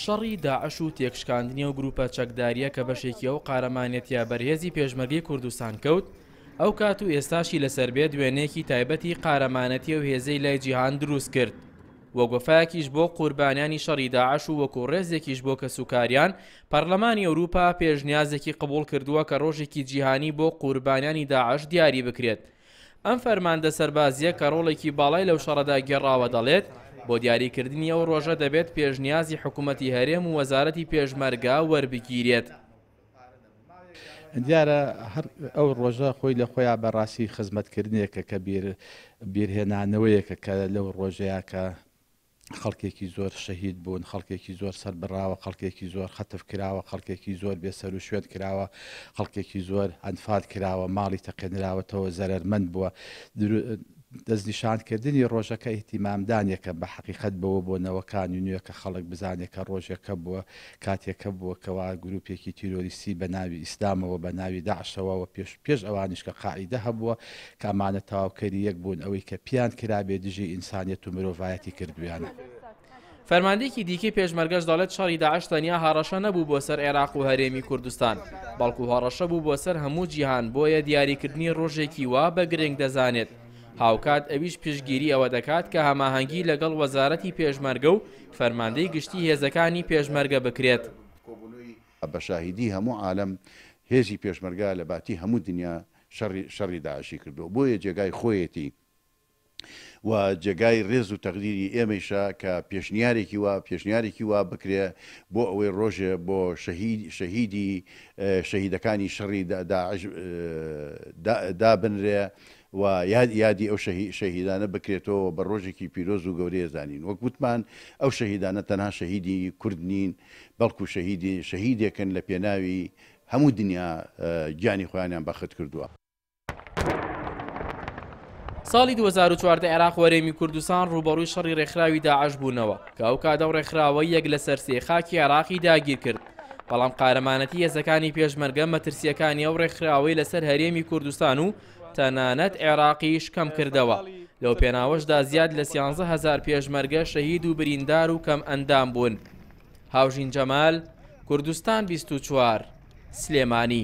شەڕی داعش و تێکشکاندنی و گروپە چەکداریە کە بەشێکی ئەو قارەمانەتیا بەرهێزی پێشمەرگی کوردستان کەوت ئەو کات و ئێستاشی لەسەر بێ دوێنێکی تایبەتی قارەمانەتی و هێزەی لای جیهان دروست کرد وەگوفاکیش بۆ قوربانیانی شەڕی داعش و وەکو ڕێزێکیش بۆ کە سوکاریان پەرلەمانی ئەوروپا پێشنیازێکی قبول کردووە کە ڕۆژێکی جیهانی بۆ قوربانیانی داعش دیاری بکرێت ئەم فەرماندە سەربازیە کە ڕۆڵێکی باڵای لەو شەڕەدا گێڕاوە دەڵێت بۆ دیاریکردنی ئەو ڕۆژە دەبێت پێشنیازی حکوومەتی هەرێم و وەزارەتی پێشمەرگا وەربگیرێت. دیارە ئەو ڕۆژە خۆی لە خۆیان بەڕاستی خزمەتکردنیەکە کە بیرهێنانەوەیەکە کە لەو ڕۆژەیە کە خەڵکێکی زۆر شەهید بوون خەڵکێکی زۆر سەر بڕاوە خەڵکێکی زۆر خەتف کراوە خەڵکێکی زۆر بێسەر و شوێن کراوە خەڵکێکی زۆر ئەنفاد کراوە ماڵی تەقێنراوەتەوە زەرەرمەند بووە دەستنیشانکردنی ڕۆژەکە ئیتیمامدانێکە بە حقیقت بەوە بۆنەوەکانی نوێ کە خەڵک بزانێکە ڕۆژەکە بووە کاتێکە بووە کەوا گرروپێکی تیرۆریسی بە ناوی ئیسلامەوە بە ناوی داعشەوەەوە پێش پێش ئەوانیشکە قاعیدە هەبووە کامانە تاواوکەری یەک بوون ئەوەی کە پیان کرابێ دژی ئینسانیت و مرۆڤایەتی کردویانە. فەرماندێکی دیکە پێشمەرگەش دەڵێت شاری داعش تەنیا هاڕەشە نەبوو بۆ سەر عێراق و هەرێمی کوردستان بەڵکو هاڕەشە بوو بۆ سەر هەموو جیهان بۆیە دیاریکردنی ڕۆژێکی وا بە گرنگ دەزانێت هاوکات ئەویش پشتگیری ئەوە دەکات کە هەماهەنگی لەگەڵ وەزارەتی پێشمەرگە و فەرماندەی گشتی هێزەکانی پێشمەرگە بکرێت بەشاهیدی هەموو عالم هێزی پێشمەرگا لە باتی هەموو دنیا شەڕی داعشی کردو بۆیە جێگای خۆیەتی و جێگای ڕێز و تەقدیری ئێمەیشا کە پێشنیارێکی وا پێشنیارێکی وا بکرێ بۆ ئەوەی ڕۆژێ بۆ شەهیدی شەهیدەکانی شەڕی دابنرێ و یاد یادی ئەو شەهیدانە بکرێتەوە بە ڕۆژێکی پیرۆز و گەورەیە زانین وەک گوتمان ئەو شەهیدانە تەنها شەهیدی کورد نین بەڵکو شەهیدی شەهیدێکن لە پێناوی هەموو دنیا گیانی خۆیانیان بەخت کردووە. ساڵی 2014 عێراق وەرێمی کوردستان ڕوبەڕووی شەڕی ڕێکخراوی داعش بوونەوە کە ئەو کادە و ڕێکخراوە یەک لە سەرسێخاکی عراقی داگیر کرد بەڵام قارەمانەتی هێزەکانی پێشمەرگە مەترسیەکانی ئەو ڕێکخراوەی لەسەر هەرێمی کوردستان و تەنانەت عێراقیش کەم کردەوە لەو پێناوەشدا زیاد لە 1هزار پێشمەرگە شەهید و بریندار و کەم ئەندام بوون هاوژین جەمال کوردستان 24 سلێمانی.